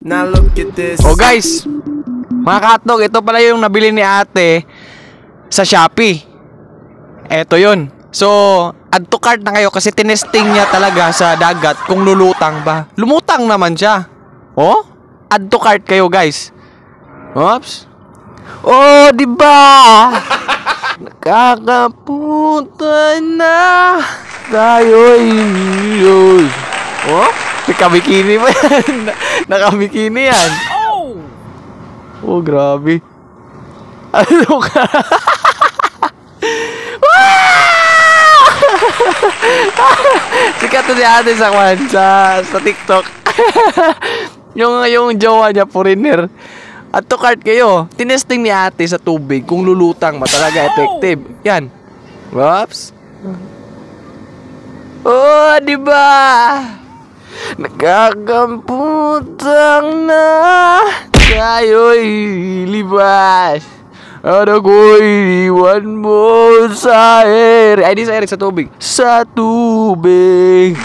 Now look at this. Oh guys, mga katnog, ito pala yung nabili ni ate sa Shopee. Ito yun. So, add to cart na kayo kasi tinesting niya talaga sa dagat kung lulutang ba. Lumutang naman siya. Oh? Add to cart kayo guys. Oops. Oh, di ba? Kakapunta na tayo. Eh. Oh? Nakabikini pa yan. Nakabikini yan. Oh! Oh, grabe. Ano ka? Sikat to si ate sa kwan sa, sa TikTok. yung yung jowa niya foreigner. At to cart kayo, tinesting ni ate sa tubig kung lulutang ba talaga effective. Oh! Yan. Whoops. Oh, di ba? putang na tayo'y libas ada ako'y iwan mo sa air Ay, eh, di sa air, sa tubig Sa tubig